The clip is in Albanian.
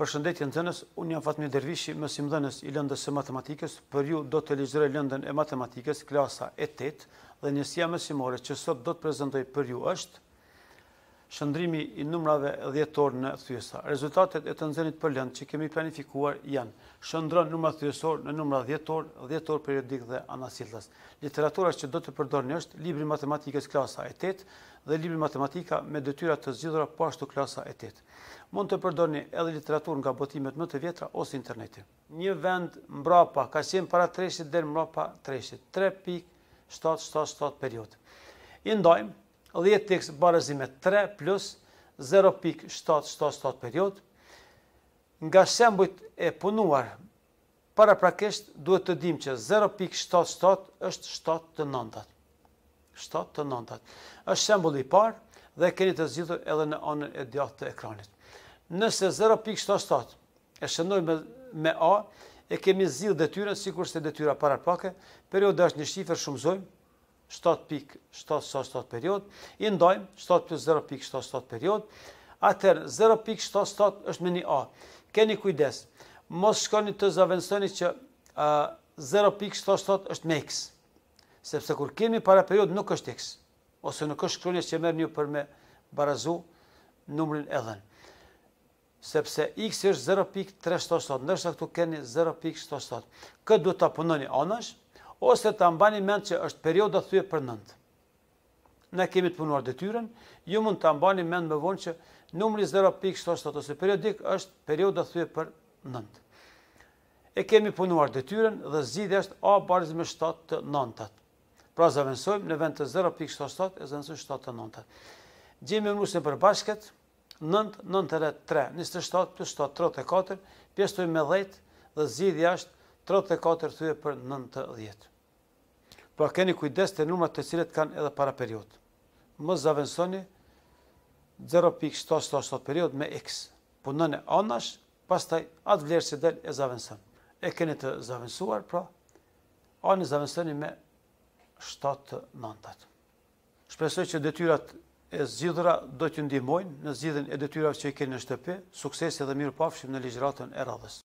Për shëndetjen të nësë, unë jam Fatmir Dervishi, mësim dhenës i lëndës e matematikës, për ju do të legjëre lëndën e matematikës, klasa e 8, dhe njësia mësimore që sot do të prezentoj për ju është shëndrimi i numrave dhjetor në thyesa. Rezultatet e të nëzënit për lëndë që kemi planifikuar janë shëndrën numra thyesor në numra dhjetor, dhjetor periodik dhe anasillës. Literatura që do të përdorë është Libri Matematikës klasa e 8 dhe Libri Matematika me dëtyrat të zgjidhura pashtu po klasa e 8. Mund të përdorë një edhe literatur nga botimet më të vjetra ose interneti. Një vend mbrapa, ka qenë para treshit dhe mbrapa treshit, 3.777 periodë. Indojmë, 10x barazim e 3 plus 0.777 period. Nga shembojt e punuar, para prakesht duhet të dim që 0.777 është 7 të nëndat. 7 të nëndat. është shembojt i parë dhe keni të zhjithu edhe në anën e djatë të ekranit. Nëse 0.77 e shëndoj me A, e kemi zhjith dhe tyra, si kurse dhe tyra para prake, periode është një shifër shumëzojmë, 7.77 period, i ndojmë 7.0.77 period, atër 0.77 është me një A. Keni kujdes, mos shkoni të zavendësoni që 0.77 është me X, sepse kur kemi para period nuk është X, ose nuk është kronje që merë një për me barazu numërin edhen. Sepse X është 0.377, nështë këtu keni 0.77. Këtë duhet të apunoni anësh, ose të ambani mend që është perioda thuje për nëndë. Ne kemi të punuar dhe ju mund të ambani mend me vonë që numri 0.7 ose periodik është perioda thuje për nëndë. E kemi punuar dhe dhe zidhe është A barëz me 7 të nëndët. Pra zavënsojmë në vend të 0.7 e zavënsojmë 7 të nëndët. Gjemi më nusën për bashket, 9.93, 27, 34, pjestojmë me 10 dhe zidhja është 34 thuje për 90 pra keni kujdes të numrat të cilet kanë edhe para period. Më zavënsoni 0.777 period me x. Punën e anash, pastaj at atë vlerë që del e zavënsoni. E keni të zavënsuar, pra anë i zavënsoni me 7 nëntat. Shpresoj që detyrat e zgjidhura do t'ju ndihmojnë në zgjidhjen e detyrave që i keni në shtëpi, suksese dhe mirë pafshim në ligjratën e radhës.